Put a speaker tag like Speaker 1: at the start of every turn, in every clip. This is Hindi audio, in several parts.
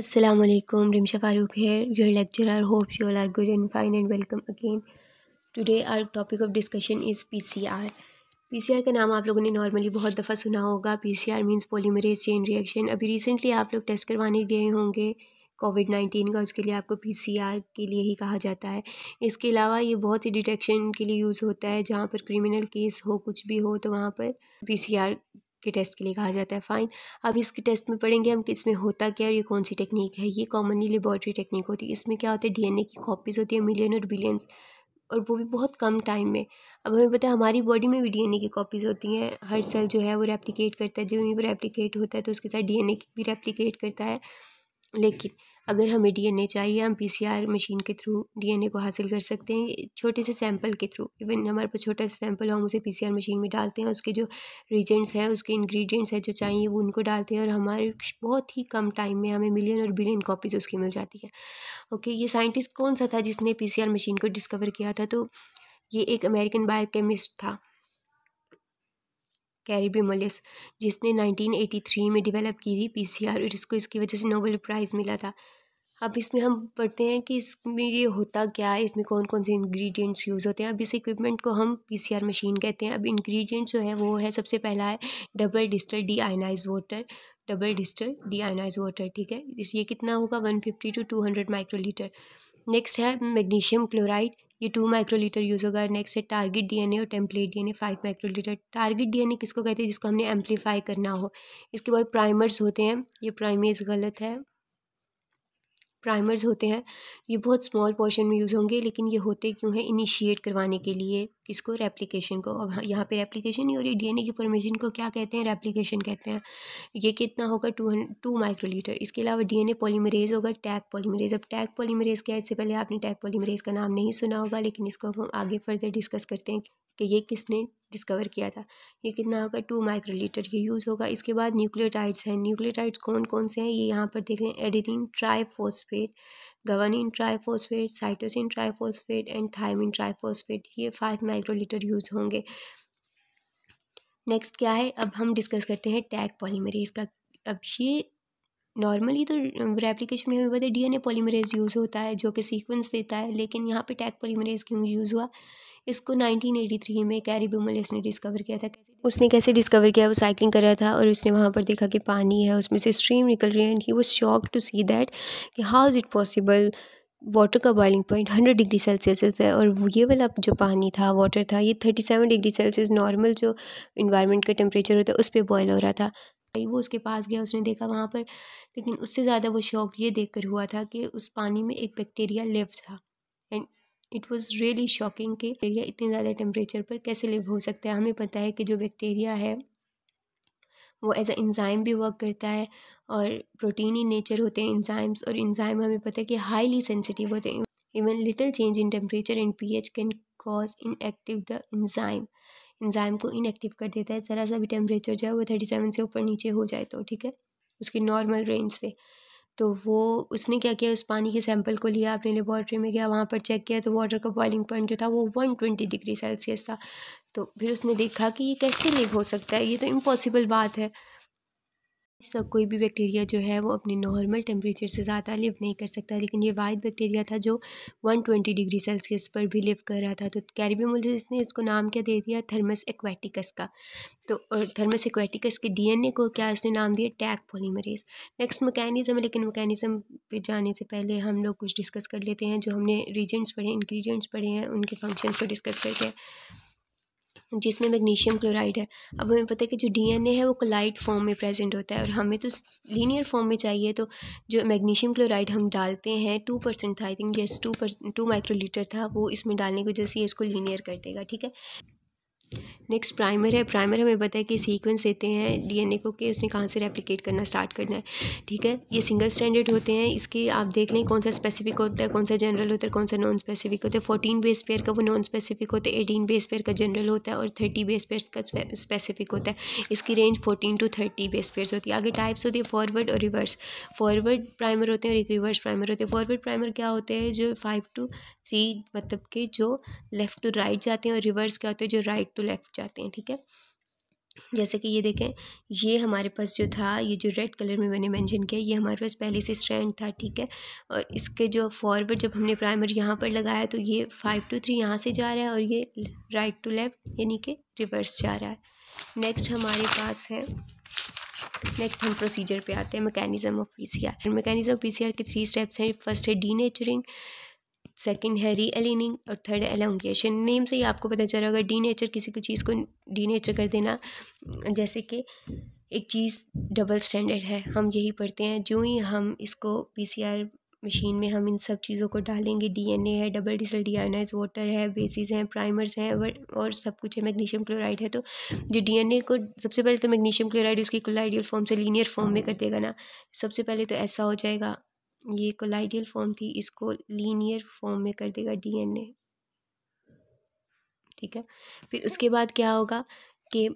Speaker 1: Assalamualaikum, Rimsha Farooq here, your lecturer. Hope you all are good and fine and welcome again. Today our topic of discussion is PCR. PCR का नाम आप लोगों ने नॉर्मली बहुत दफ़ा सुना होगा P C R means polymerase chain reaction अभी रिसेंटली आप लोग टेस्ट करवाने गए होंगे कोविड नाइन्टीन का उसके लिए आपको पी सी आर के लिए ही कहा जाता है इसके अलावा ये बहुत सी डिटेक्शन के लिए यूज़ होता है जहाँ पर क्रिमिनल केस हो कुछ भी हो तो वहाँ पर पी सी आर के टेस्ट के लिए कहा जाता है फ़ाइन अब इसके टेस्ट में पढ़ेंगे हम कि इसमें होता क्या है ये कौन सी टेक्निक है ये कॉमनली लेबॉर्ट्री टेक्निक होती है इसमें क्या होता है डीएनए की कॉपीज़ होती है मिलियन और बिलियंस और वो भी बहुत कम टाइम में अब हमें पता है हमारी बॉडी में भी ए की कॉपीज़ होती हैं हर सेल जो है वो रेप्लिकेट करता है जो वो रेप्लिकेट होता है तो उसके साथ डी की भी रेप्लिकेट करता है लेकिन अगर हमें डीएनए चाहिए हम पीसीआर मशीन के थ्रू डीएनए को हासिल कर सकते हैं छोटे से सैंपल के थ्रू इवन हमारे पास छोटा सा सैंपल हो हम उसे पीसीआर मशीन में डालते हैं उसके जो रीजेंट्स हैं उसके इंग्रेडिएंट्स हैं जो चाहिए वो उनको डालते हैं और हमारे बहुत ही कम टाइम में हमें मिलियन और बिलियन कॉपीज़ उसकी मिल जाती है ओके ये साइंटिस्ट कौन सा था जिसने पी मशीन को डिस्कवर किया था तो ये एक अमेरिकन बायोकेमिस्ट था मलिस जिसने 1983 में डेवलप की थी पीसीआर और इसको इसकी वजह से नोबेल प्राइज़ मिला था अब इसमें हम पढ़ते हैं कि इसमें ये होता क्या है इसमें कौन कौन से इंग्रेडिएंट्स यूज़ होते हैं अब इस इक्विपमेंट को हम पीसीआर मशीन कहते हैं अब इंग्रेडिएंट्स जो है वो है सबसे पहला है double distilled deionized water double distilled deionized water ठीक है इस ये कितना होगा one fifty two two hundred microlitre next है मैग्नीशियम क्लोराइड ये टू माइक्रोलीटर यूज़ होगा नेक्स्ट है टारगेट डीएनए और template DNA five microlitre target DNA किसको कहते हैं जिसको हमने एम्पलीफाई करना हो इसके बाद प्राइमर्स होते हैं ये प्राइमेज गलत है प्राइमर्स होते हैं ये बहुत स्मॉल पोर्शन में यूज़ होंगे लेकिन ये होते क्यों हैं इनिशिएट करवाने के लिए किसको रेप्लिकेशन को अब हाँ, यहाँ पे रेप्लिकेशन हो रही डीएनए की फॉर्मेशन को क्या कहते हैं रेप्लिकेशन कहते हैं ये कितना होगा टू टू माइक्रोलीटर इसके अलावा डीएनए पॉलीमरेज होगा टैग पॉलीमरेज अब टैग पॉलीमरेज क्या है इससे पहले आपने टैग पॉलीमरेज का नाम नहीं सुना होगा लेकिन इसको हम आगे फर्दर डिस्कस करते हैं कि ये किसने डिस्कवर किया था ये कितना होगा टू माइक्रोलीटर ये यूज़ होगा इसके बाद न्यूक्लियोटाइड्स हैं न्यूक्लियोटाइड्स कौन कौन से हैं ये यहाँ पर देख लें adenine triphosphate guanine triphosphate cytosine triphosphate and thymine triphosphate ये फाइव माइक्रोलीटर यूज़ होंगे नेक्स्ट क्या है अब हम डिस्कस करते हैं टैग पॉलीमरेज का अब ये नॉर्मली तो रेप्लिकेशन में हमें पता है ए पॉलीमरेज यूज़ होता है जो कि सीक्वेंस देता है लेकिन यहाँ पे टैग पॉलीमरेज क्यों यूज़ हुआ इसको 1983 में कैरी बुमलेस ने डिस्कवर किया था उसने कैसे डिस्कवर किया वो साइकिलिंग कर रहा था और उसने वहाँ पर देखा कि पानी है उसमें से स्ट्रीम निकल रही है एंड ही वो शॉक टू सी दैट कि how is it possible water का boiling point hundred degree Celsius है और ये वाला जो पानी था वाटर था ये thirty seven degree Celsius normal जो इन्वायरमेंट का टेम्परेचर होता है उस पर बॉयल हो रहा था वो उसके पास गया उसने देखा वहाँ पर लेकिन उससे ज़्यादा वो शौक ये देख कर हुआ था कि उस पानी में एक बैक्टीरिया लिव था and it was really shocking कि बैक्टीरिया इतने ज़्यादा टेम्परेचर पर कैसे लिव हो सकता है हमें पता है कि जो बैक्टीरिया है वो एज अ इंजाइम भी वर्क करता है और प्रोटीन इन नेचर होते हैं इंजाइम्स और इंजाइम हमें पता है कि हाईली सेंसिटिव होते हैं even little change in temperature and H can cause in active the enzyme enzyme को इनएक्टिव कर देता है ज़रा सा भी टेम्परेचर जो है वो थर्टी सेवन से ऊपर नीचे हो जाए तो ठीक है उसकी नॉर्मल रेंज से तो वो उसने क्या किया उस पानी के सैंपल को लिया अपने लेबॉर्ट्री में गया वहाँ पर चेक किया तो वाटर का बॉइलिंग पॉइंट जो था वो वन ट्वेंटी डिग्री सेल्सियस था तो फिर उसने देखा कि ये कैसे लिव हो सकता है ये तो इम्पॉसिबल बात है इसका कोई भी बैक्टीरिया जो है वो अपने नॉर्मल टेम्परेचर से ज़्यादा लिव नहीं कर सकता लेकिन ये वाइट बैक्टीरिया था जो 120 डिग्री सेल्सियस पर भी लिव कर रहा था तो कैरिबियोमोलिस ने इसको नाम क्या दे दिया थर्मस एक्वेटिकस का तो और थर्मस एक्वेटिकस के डीएनए को क्या इसने नाम दिया टैग पोलीमरेज नेक्स्ट मकैनिज़म है लेकिन मकैनिज़म पे जाने से पहले हम लोग कुछ डिस्कस कर लेते हैं जो हमने रीजेंट्स पढ़े इन्ग्रीडियंट्स पढ़े हैं उनके फंक्शन को डिस्कस करते हैं जिसमें मैग्नीशियम क्लोराइड है अब हमें पता है कि जो डीएनए है वो क्लाइट फॉर्म में प्रेजेंट होता है और हमें तो लीनियर फॉर्म में चाहिए तो जो मैग्नीशियम क्लोराइड हम डालते हैं टू परसेंट था आई थिंक जैसे टू परसेंट टू माइक्रोलीटर था वो इसमें डालने की वजह से इसको लीनियर कर देगा ठीक है नेक्स्ट प्राइमर है प्राइमर हमें पता है कि सीक्वेंस देते हैं डीएनए को कि उसने कहाँ से रेप्लिकेट करना स्टार्ट करना है ठीक है ये सिंगल स्टैंडर्ड होते हैं इसके आप देख लें कौन सा स्पेसिफिक होता है कौन सा जनरल होता है कौन सा नॉन स्पेसिफिक होता है फोर्टीन बेस पेयर का वो नॉन स्पेसिफिक होता है एटीन बेस पेयर का जनरल होता है और थर्टी बेस पेयर का स्पेसिफिक होता है इसकी range fourteen to thirty base pair होती है आगे टाइप्स होती है फॉरवर्ड और रिवर्स फॉरवर्ड प्राइमर होते हैं और एक रिवर्स प्राइमर होते हैं फॉरवर्ड प्राइमर क्या होते हैं जो फाइव टू थ्री मतलब के जो लेफ्ट टू राइट जाते हैं और रिवर्स क्या होते हैं जो राइट टू लेफ्ट जाते हैं ठीक है जैसे कि ये देखें ये हमारे पास जो था ये जो रेड कलर में मैंने मेंशन किया ये हमारे पास पहले से स्ट्रैंड था ठीक है और इसके जो फॉरवर्ड जब हमने प्राइमर यहाँ पर लगाया तो ये फाइव टू थ्री यहाँ से जा रहा है और ये राइट टू लेफ़्ट यानी कि रिवर्स जा रहा है नेक्स्ट हमारे पास है नेक्स्ट हम प्रोसीजर पे आते हैं mechanism of R mechanism of R के थ्री स्टेप्स हैं फर्स्ट है डी नेचरिंग सेकंड है री एलिनिंग और थर्ड एलोंगेशन नेम से ही आपको पता चल रहा होगा डी नेचर किसी की चीज़ को डी नेचर कर देना जैसे कि एक चीज़ डबल स्टैंडर्ड है हम यही पढ़ते हैं जो ही हम इसको पीसीआर मशीन में हम इन सब चीज़ों को डालेंगे डीएनए है डबल डिसल डीआरनाइज वाटर है बेसिस हैं प्राइमर्स हैं और सब कुछ है मैग्नीशियम क्लोराइड है तो जो डीएनए को सबसे पहले तो मैग्नीशियम क्लोराइड उसकी क्लोराइडियल फॉर्म से लीनियर फॉर्म में कर देगा ना सबसे पहले तो ऐसा हो जाएगा ये कोलाइडियल फॉर्म थी इसको लीनियर फॉर्म में कर देगा डीएनए ठीक है फिर उसके बाद क्या होगा कि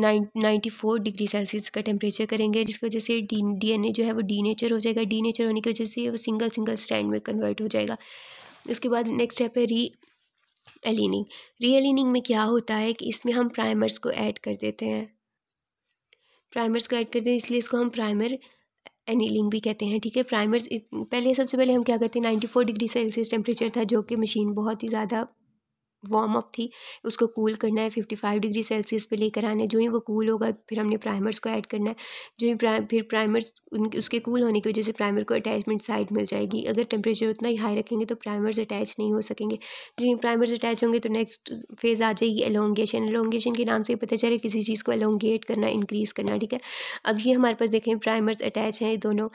Speaker 1: nine ninety four degree Celsius का टेम्परेचर करेंगे जिसकी वजह से डी ए जो है वो डी नेचर हो जाएगा डी नेचर होने की वजह से वो सिंगल सिंगल स्टैंड में कन्वर्ट हो जाएगा उसके बाद नेक्स्ट स्टेप है री एलिनिंग री एलिनिंग में क्या होता है कि इसमें हम प्राइमर्स को ऐड कर देते हैं प्राइमर्स को ऐड करते हैं इसलिए इसको हम प्राइमर एनीलिंग भी कहते हैं ठीक है प्राइमर्स पहले सबसे पहले हम क्या करते हैं ninety four degree Celsius temperature था जो कि मशीन बहुत ही ज़्यादा वार्म अप थी उसको कूल करना है फिफ्टी फाइव डिग्री सेल्सियस पे लेकर आना है जो ही वो कूल होगा फिर हमने प्राइमर्स को ऐड करना है जो ही प्राइम फिर प्राइमर्स उनके उसके कूल होने की वजह से प्राइमर को अटैचमेंट साइड मिल जाएगी अगर टेम्परेचर उतना ही हाई रखेंगे तो प्राइमर्स अटैच नहीं हो सकेंगे जो ही प्राइमर्स अटैच होंगे तो नेक्स्ट फेज़ आ जाएगी एलोंगेशन एलोंगेशन के नाम से ही पता चले किसी चीज़ को एलोंगेट करना इंक्रीज़ करना ठीक है अब ये हमारे पास देखें प्राइमर्स अटैच हैं दोनों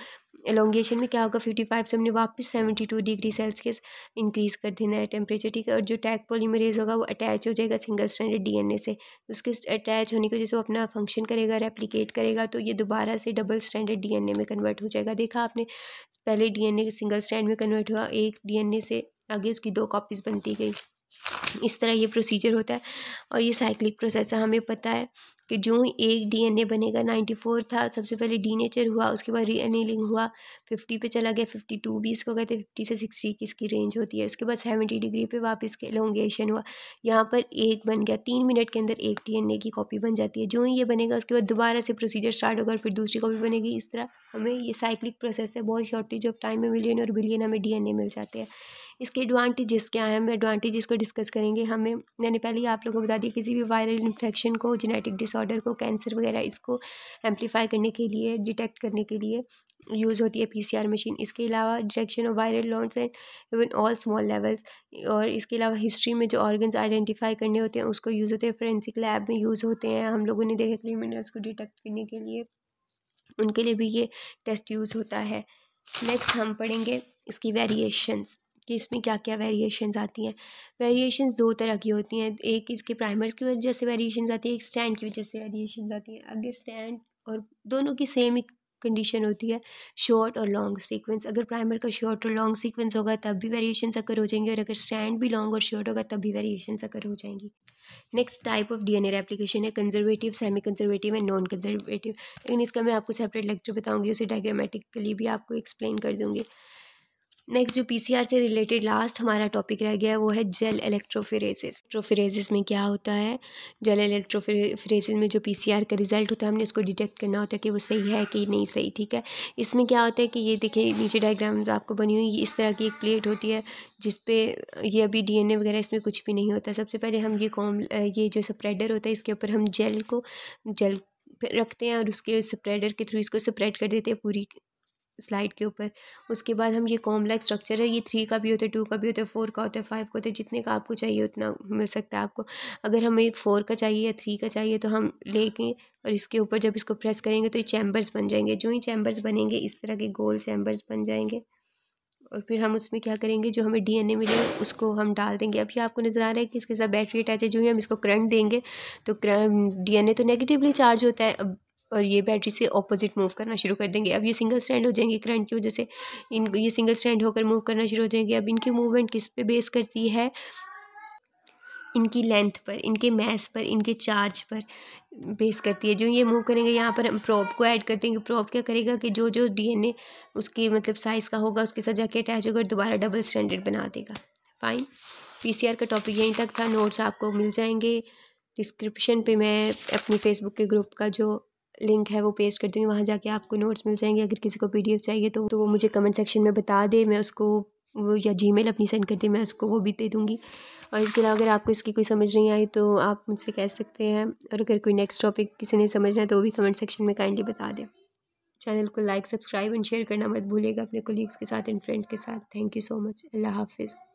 Speaker 1: एलोंगेशन में क्या होगा फिफ्टी फाइव से हमने वापस seventy two degree Celsius increase कर देना है टेम्परेचर ठीक है और जो टैग पोलीमरेज होगा वो अटैच हो जाएगा सिंगल स्टैंडर्ड डीएनए से उसके अटैच होने की वजह से वो अपना फंक्शन करेगा रेप्लीकेट करेगा तो ये दोबारा से डबल स्टैंडर्ड डी में कन्वर्ट हो जाएगा देखा आपने पहले डी एन सिंगल स्टैंड में कन्वर्ट हुआ एक डी से आगे उसकी दो कॉपीज़ बनती गई इस तरह ये प्रोसीजर होता है और ये साइक्लिक प्रोसेस है हमें पता है कि जो एक डीएनए बनेगा नाइन्टी फोर था सबसे पहले डीनेचर हुआ उसके बाद रीअनिलिंग हुआ फिफ्टी पे चला गया फिफ्टी टू भी इसको कहते हैं फिफ्टी से सिक्सटी की इसकी रेंज होती है उसके बाद सेवेंटी डिग्री पे वापस एलोंगेशन हुआ यहाँ पर एक बन गया तीन मिनट के अंदर एक डी की कॉपी बन जाती है जो ही ये बनेगा उसके बाद दोबारा से प्रोसीजर स्टार्ट होगा और फिर दूसरी कॉपी बनेगी इस तरह हमें ये साइक्लिक प्रोसेस है बहुत शॉर्टेज ऑफ टाइम में मिलियन और बिलियन हमें डी मिल जाते हैं इसके एडवांटेजेस क्या हैं हम एडवांटेजेस को डिस्कस करेंगे हमें मैंने पहले ही आप लोगों को बता दिया किसी भी वायरल इन्फेक्शन को जेनेटिक डिसऑर्डर डिसऑर्डर को कैंसर वगैरह इसको एम्पलीफाई करने के लिए डिटेक्ट करने के लिए यूज़ होती है पीसीआर मशीन इसके अलावा detection of viral loads and even all small levels और इसके अलावा हिस्ट्री में जो ऑर्गन्स आइडेंटिफाई करने होते हैं उसको यूज़ होते हैं फोरेंसिक लैब में यूज़ होते हैं हम लोगों ने देखा क्रिमिनल्स को डिटेक्ट करने के लिए उनके लिए भी ये टेस्ट यूज़ होता है नेक्स्ट हम पढ़ेंगे इसकी वेरिएशंस कि इसमें क्या क्या वेरिएशंस आती हैं वेरिएशंस दो तरह की होती हैं एक इसके प्राइमर्स की वजह से वेरिएशंस आती है एक स्टैंड की वजह से वेरिएशंस आती हैं अगर स्टैंड और दोनों की सेम एक कंडीशन होती है शॉर्ट और लॉन्ग सीक्वेंस अगर प्राइमर का शॉर्ट और लॉन्ग सीक्वेंस होगा तब भी वेरिएशन अक्कर हो जाएंगे और अगर स्टैंड भी लॉन्ग और शॉर्ट होगा तब भी वेरिएशन अक्कर हो जाएंगी next type of DNA replication है conservative semi conservative and non conservative लेकिन इसका मैं आपको सेपरेट लेक्चर बताऊंगी उसे डायग्रामेटिकली भी आपको एक्सप्लेन कर दूंगी नेक्स्ट जो पीसीआर से रिलेटेड लास्ट हमारा टॉपिक रह गया है वो है जेल इलेक्ट्रोफेरेसिस इलेक्ट्रोफिरेसिस में क्या होता है जेल इलेक्ट्रोफेरेसिस में जो पीसीआर का रिजल्ट होता है हमने उसको डिटेक्ट करना होता है कि वो सही है कि नहीं सही ठीक है इसमें क्या होता है कि ये देखिए नीचे डायग्राम्स आपको बनी हुई इस तरह की एक प्लेट होती है जिसपे ये अभी डी वगैरह इसमें कुछ भी नहीं होता सबसे पहले हम ये कॉम ये जो स्प्रेडर होता है इसके ऊपर हम जेल को जेल रखते हैं और उसके स्प्रेडर के थ्रू इसको स्प्रेड कर देते हैं पूरी स्लाइड के ऊपर उसके बाद हम ये कॉम्प्लेक्स स्ट्रक्चर है ये थ्री का भी होता है टू का भी होता है फोर का होता है फाइव का होता है जितने का आपको चाहिए उतना मिल सकता है आपको अगर हमें फोर का चाहिए या थ्री का चाहिए तो हम लेके और इसके ऊपर जब इसको प्रेस करेंगे तो ये चैम्बर्स बन जाएंगे जो ही चैम्बर्स बनेंगे इस तरह के गोल चैम्बर्स बन जाएंगे और फिर हम उसमें क्या करेंगे जो हमें डीएनए मिलेगा उसको हम डाल देंगे अभी आपको नज़र आ रहा है कि इसके साथ बैटरी अटैच है जो ही हम इसको करंट देंगे तो डीएनए तो नेगेटिवली चार्ज होता है अब और ये बैटरी से ऑपोजिट मूव करना शुरू कर देंगे अब ये सिंगल स्टैंड हो जाएंगे करंट की वजह से इन ये सिंगल स्टैंड होकर मूव करना शुरू हो जाएंगे अब इनकी मूवमेंट किस पे बेस करती है इनकी लेंथ पर इनके मैस पर इनके चार्ज पर बेस करती है जो ये मूव करेंगे यहाँ पर हम प्रॉप को ऐड कर देंगे प्रॉप क्या करेगा कि जो जो डीएनए उसकी मतलब साइज़ का होगा उसके साथ जाके अटैच होकर दोबारा डबल स्टैंडर्ड बना देगा फाइन पीसीआर का टॉपिक यहीं तक था नोट्स आपको मिल जाएंगे डिस्क्रिप्शन पे मैं अपनी फेसबुक के ग्रुप का जो लिंक है वो पेस्ट कर दूँगी वहाँ जाके आपको नोट्स मिल जाएंगे अगर किसी को पी चाहिए तो, तो वो मुझे कमेंट सेक्शन में बता दे मैं उसको वो या जी मेल अपनी सेंड कर दे मैं उसको वो भी दे दूँगी और इसके अलावा अगर आपको इसकी कोई समझ नहीं आई तो आप मुझसे कह सकते हैं और अगर कोई नेक्स्ट टॉपिक किसी ने समझना है तो वो भी कमेंट सेक्शन में काइंडली बता दें चैनल को लाइक सब्सक्राइब एंड शेयर करना मत भूलिएगा अपने कोलीग्स के साथ एंड फ्रेंड्स के साथ थैंक यू सो मच अल्लाह हाफिज़